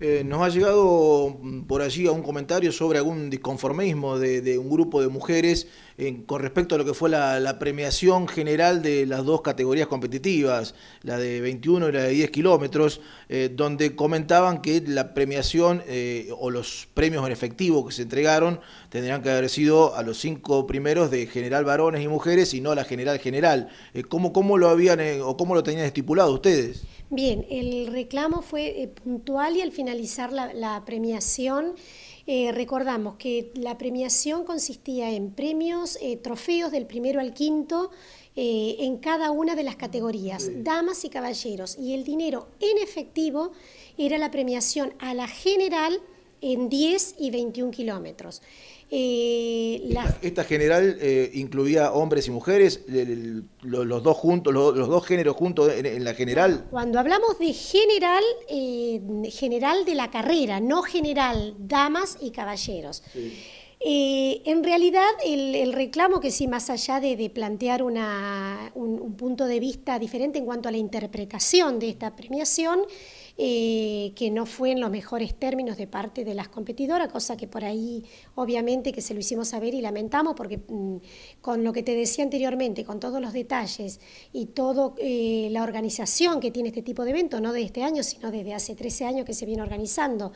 Eh, nos ha llegado mm, por allí a un comentario sobre algún disconformismo de, un grupo de mujeres con respecto a lo que fue la, premiación general de las dos categorías competitivas, la de 21 y la de 10 kilómetros, eh, donde comentaban que la premiación eh, o los premios en efectivo que se entregaron tendrían que haber sido a los cinco primeros de general varones y mujeres y no a la general general. ¿cómo, ¿Cómo lo habían o cómo lo tenían estipulado ustedes? Bien, el reclamo fue eh, puntual y al finalizar la, premiación eh, recordamos que la premiación consistía en premios, eh, trofeos del primero al quinto en cada una de las categorías, damas y caballeros, y el dinero en efectivo era la premiación a la general en 10 y 21 kilómetros. Eh, esta, general eh, incluía hombres y mujeres, los, dos juntos, los, dos géneros juntos en, la general. Cuando hablamos de general, eh, general de la carrera, no general, damas y caballeros. Sí. Eh, en realidad, el, reclamo que sí, más allá de, plantear un, punto de vista diferente en cuanto a la interpretación de esta premiación, eh, que no fue en los mejores términos de parte de las competidoras, cosa que por ahí obviamente que se lo hicimos saber y lamentamos, porque mm, con lo que te decía anteriormente, con todos los detalles y toda eh, la organización que tiene este tipo de evento no de este año, sino desde hace 13 años que se viene organizando,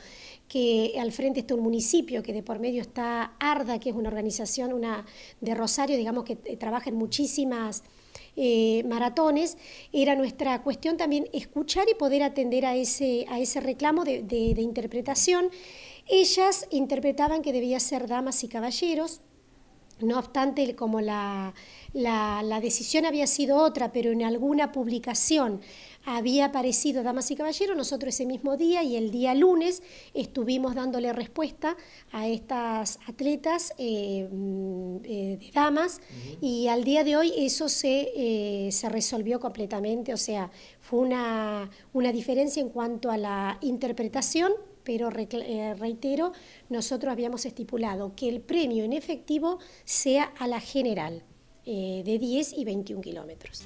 que al frente está un municipio que de por medio está ARDA, que es una organización una, de Rosario, digamos que eh, trabaja en muchísimas eh, maratones, era nuestra cuestión también escuchar y poder atender a ese, a ese reclamo de, interpretación. Ellas interpretaban que debía ser damas y caballeros, no obstante, como la, decisión había sido otra, pero en alguna publicación había aparecido, damas y caballeros, nosotros ese mismo día y el día lunes estuvimos dándole respuesta a estas atletas eh, mm, eh, de damas y al día de hoy eso se, eh, resolvió completamente, o sea, fue una, diferencia en cuanto a la interpretación pero reitero, nosotros habíamos estipulado que el premio en efectivo sea a la general, de 10 y 21 kilómetros.